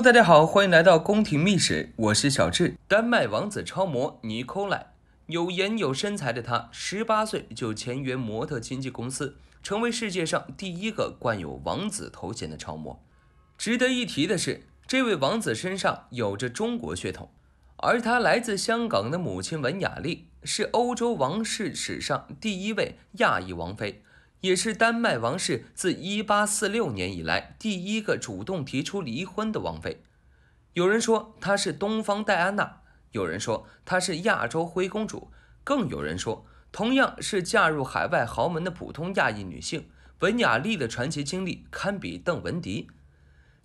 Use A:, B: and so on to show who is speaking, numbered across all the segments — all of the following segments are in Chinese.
A: 大家好，欢迎来到宫廷秘史，我是小智。丹麦王子超模尼科莱，有颜有身材的他，十八岁就签约模特经纪公司，成为世界上第一个冠有王子头衔的超模。值得一提的是，这位王子身上有着中国血统，而他来自香港的母亲文雅丽是欧洲王室史上第一位亚裔王妃。也是丹麦王室自一八四六年以来第一个主动提出离婚的王妃。有人说她是东方戴安娜，有人说她是亚洲灰公主，更有人说同样是嫁入海外豪门的普通亚裔女性，文雅丽的传奇经历堪比邓文迪。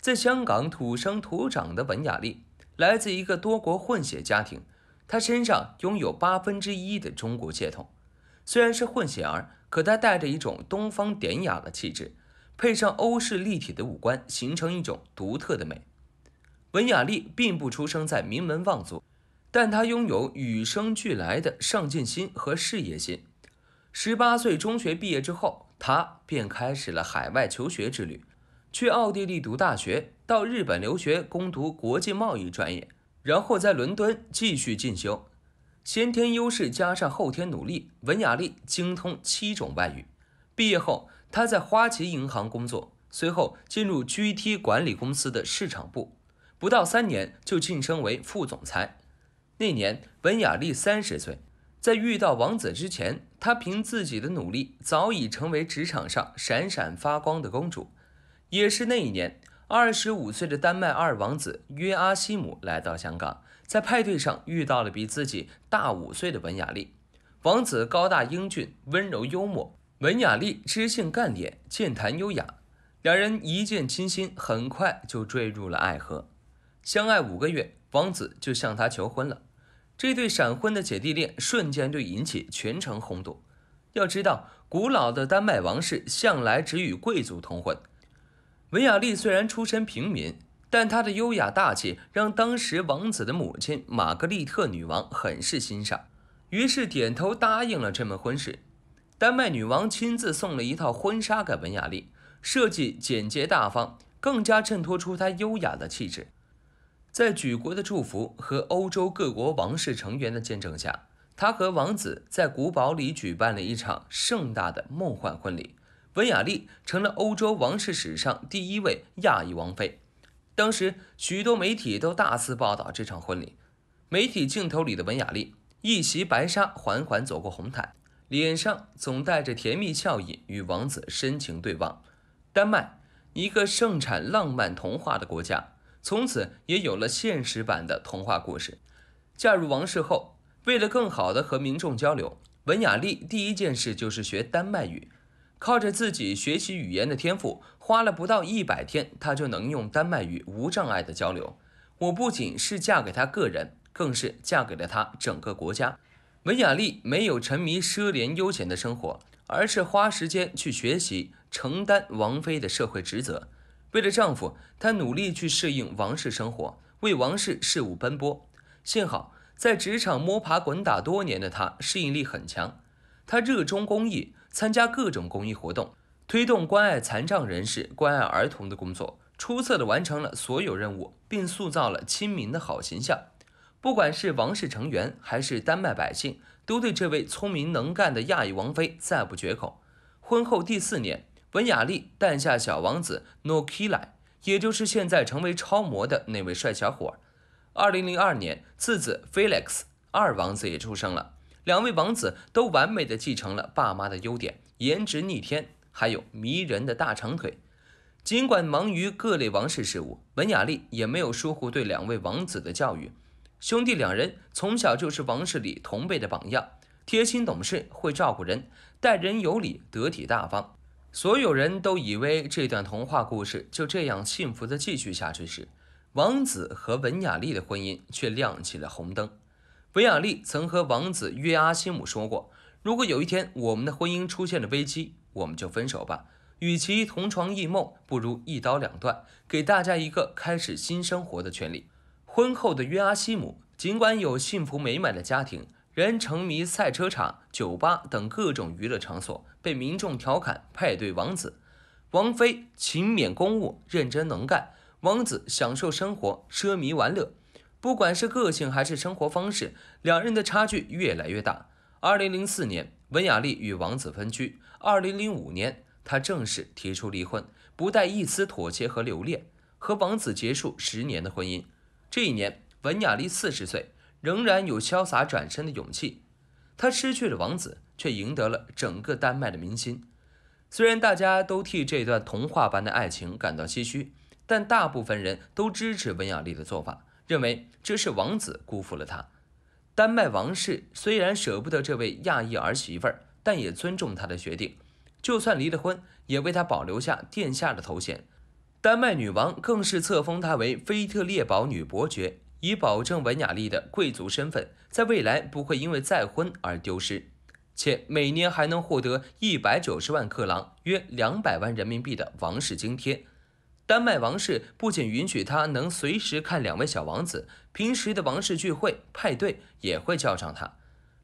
A: 在香港土生土长的文雅丽，来自一个多国混血家庭，她身上拥有八分之一的中国血统，虽然是混血儿。可她带着一种东方典雅的气质，配上欧式立体的五官，形成一种独特的美。文雅丽并不出生在名门望族，但她拥有与生俱来的上进心和事业心。十八岁中学毕业之后，她便开始了海外求学之旅，去奥地利读大学，到日本留学攻读国际贸易专业，然后在伦敦继续进修。先天优势加上后天努力，文雅丽精通七种外语。毕业后，她在花旗银行工作，随后进入 GT 管理公司的市场部，不到三年就晋升为副总裁。那年，文雅丽三十岁，在遇到王子之前，她凭自己的努力早已成为职场上闪闪发光的公主。也是那一年，二十五岁的丹麦二王子约阿希姆来到香港。在派对上遇到了比自己大五岁的文雅丽，王子高大英俊，温柔幽默；文雅丽知性干练，健谈优雅。两人一见倾心，很快就坠入了爱河。相爱五个月，王子就向她求婚了。这对闪婚的姐弟恋瞬间就引起全城轰动。要知道，古老的丹麦王室向来只与贵族通婚。文雅丽虽然出身平民。但她的优雅大气让当时王子的母亲玛格丽特女王很是欣赏，于是点头答应了这门婚事。丹麦女王亲自送了一套婚纱给文雅丽，设计简洁大方，更加衬托出她优雅的气质。在举国的祝福和欧洲各国王室成员的见证下，她和王子在古堡里举办了一场盛大的梦幻婚礼。文雅丽成了欧洲王室史上第一位亚裔王妃。当时，许多媒体都大肆报道这场婚礼。媒体镜头里的文雅丽，一袭白纱缓缓走过红毯，脸上总带着甜蜜笑意，与王子深情对望。丹麦，一个盛产浪漫童话的国家，从此也有了现实版的童话故事。嫁入王室后，为了更好的和民众交流，文雅丽第一件事就是学丹麦语。靠着自己学习语言的天赋，花了不到一百天，他就能用丹麦语无障碍的交流。我不仅是嫁给他个人，更是嫁给了他整个国家。文雅丽没有沉迷奢莲悠闲的生活，而是花时间去学习，承担王妃的社会职责。为了丈夫，她努力去适应王室生活，为王室事务奔波。幸好在职场摸爬滚打多年的她，适应力很强。他热衷公益，参加各种公益活动，推动关爱残障人士、关爱儿童的工作，出色的完成了所有任务，并塑造了亲民的好形象。不管是王室成员还是丹麦百姓，都对这位聪明能干的亚裔王妃赞不绝口。婚后第四年，文雅丽诞下小王子 n o k i a l 也就是现在成为超模的那位帅小伙。二零零二年，次子 Felix 二王子也出生了。两位王子都完美的继承了爸妈的优点，颜值逆天，还有迷人的大长腿。尽管忙于各类王室事务，文雅丽也没有疏忽对两位王子的教育。兄弟两人从小就是王室里同辈的榜样，贴心懂事，会照顾人，待人有礼，得体大方。所有人都以为这段童话故事就这样幸福的继续下去时，王子和文雅丽的婚姻却亮起了红灯。维亚利曾和王子约阿希姆说过：“如果有一天我们的婚姻出现了危机，我们就分手吧。与其同床异梦，不如一刀两断，给大家一个开始新生活的权利。”婚后的约阿希姆尽管有幸福美满的家庭，仍沉迷赛车场、酒吧等各种娱乐场所，被民众调侃“派对王子”。王菲勤勉公务，认真能干；王子享受生活，奢靡玩乐。不管是个性还是生活方式，两人的差距越来越大。二零零四年，文雅丽与王子分居；二零零五年，她正式提出离婚，不带一丝妥协和留恋，和王子结束十年的婚姻。这一年，文雅丽四十岁，仍然有潇洒转身的勇气。她失去了王子，却赢得了整个丹麦的民心。虽然大家都替这段童话般的爱情感到唏嘘，但大部分人都支持文雅丽的做法。认为这是王子辜负了他。丹麦王室虽然舍不得这位亚裔儿媳妇儿，但也尊重她的决定，就算离了婚，也为她保留下殿下的头衔。丹麦女王更是册封她为菲特列堡女伯爵，以保证文雅丽的贵族身份在未来不会因为再婚而丢失，且每年还能获得一百九十万克朗（约两百万人民币）的王室津贴。丹麦王室不仅允许他能随时看两位小王子，平时的王室聚会、派对也会叫上他。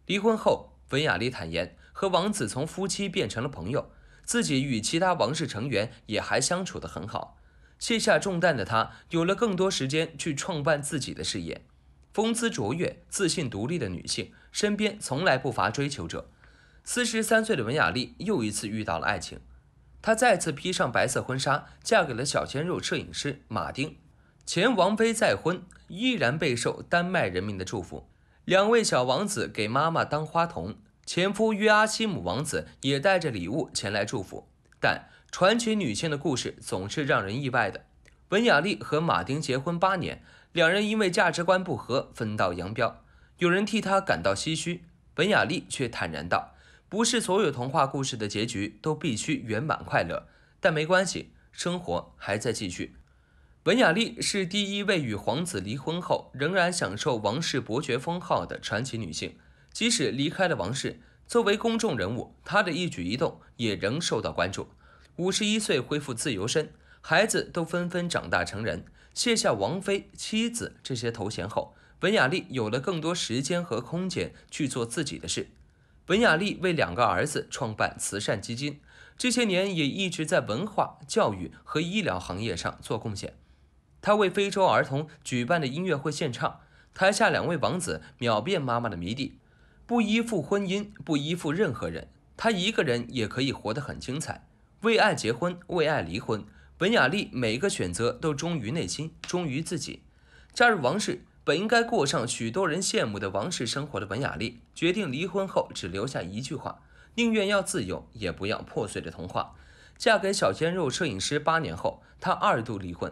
A: 离婚后，文雅丽坦言和王子从夫妻变成了朋友，自己与其他王室成员也还相处得很好。卸下重担的她，有了更多时间去创办自己的事业。风姿卓越、自信独立的女性身边从来不乏追求者。四十三岁的文雅丽又一次遇到了爱情。她再次披上白色婚纱，嫁给了小鲜肉摄影师马丁。前王妃再婚，依然备受丹麦人民的祝福。两位小王子给妈妈当花童，前夫约阿希姆王子也带着礼物前来祝福。但传奇女性的故事总是让人意外的。本雅丽和马丁结婚八年，两人因为价值观不合分道扬镳。有人替她感到唏嘘，本雅丽却坦然道。不是所有童话故事的结局都必须圆满快乐，但没关系，生活还在继续。文雅丽是第一位与皇子离婚后仍然享受王室伯爵封号的传奇女性。即使离开了王室，作为公众人物，她的一举一动也仍受到关注。五十一岁恢复自由身，孩子都纷纷长大成人，卸下王妃、妻子这些头衔后，文雅丽有了更多时间和空间去做自己的事。文雅丽为两个儿子创办慈善基金，这些年也一直在文化、教育和医疗行业上做贡献。她为非洲儿童举办的音乐会献唱，台下两位王子秒变妈妈的迷弟。不依附婚姻，不依附任何人，她一个人也可以活得很精彩。为爱结婚，为爱离婚，文雅丽每个选择都忠于内心，忠于自己。加入王室。本应该过上许多人羡慕的王室生活的文雅丽，决定离婚后只留下一句话：“宁愿要自由，也不要破碎的童话。”嫁给小鲜肉摄影师八年后，她二度离婚。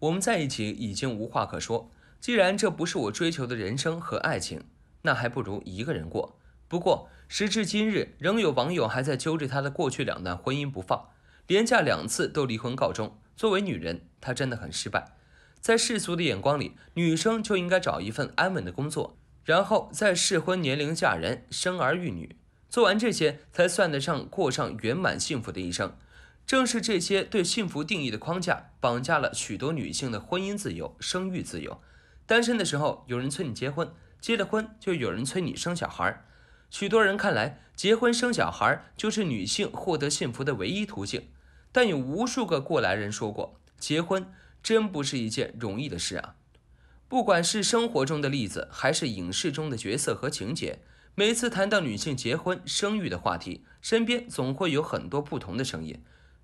A: 我们在一起已经无话可说，既然这不是我追求的人生和爱情，那还不如一个人过。不过时至今日，仍有网友还在揪着她的过去两段婚姻不放，连嫁两次都离婚告终。作为女人，她真的很失败。在世俗的眼光里，女生就应该找一份安稳的工作，然后在适婚年龄嫁人、生儿育女，做完这些才算得上过上圆满幸福的一生。正是这些对幸福定义的框架，绑架了许多女性的婚姻自由、生育自由。单身的时候有人催你结婚，结了婚就有人催你生小孩。许多人看来，结婚生小孩就是女性获得幸福的唯一途径。但有无数个过来人说过，结婚。真不是一件容易的事啊！不管是生活中的例子，还是影视中的角色和情节，每次谈到女性结婚生育的话题，身边总会有很多不同的声音。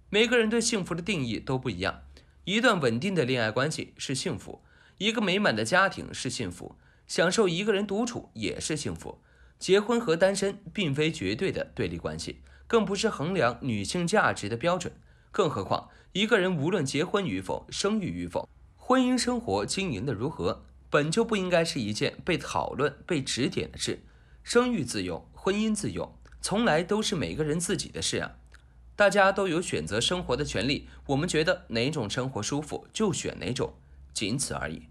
A: 每个人对幸福的定义都不一样。一段稳定的恋爱关系是幸福，一个美满的家庭是幸福，享受一个人独处也是幸福。结婚和单身并非绝对的对立关系，更不是衡量女性价值的标准。更何况。一个人无论结婚与否、生育与否、婚姻生活经营的如何，本就不应该是一件被讨论、被指点的事。生育自由、婚姻自由，从来都是每个人自己的事啊！大家都有选择生活的权利，我们觉得哪种生活舒服就选哪种，仅此而已。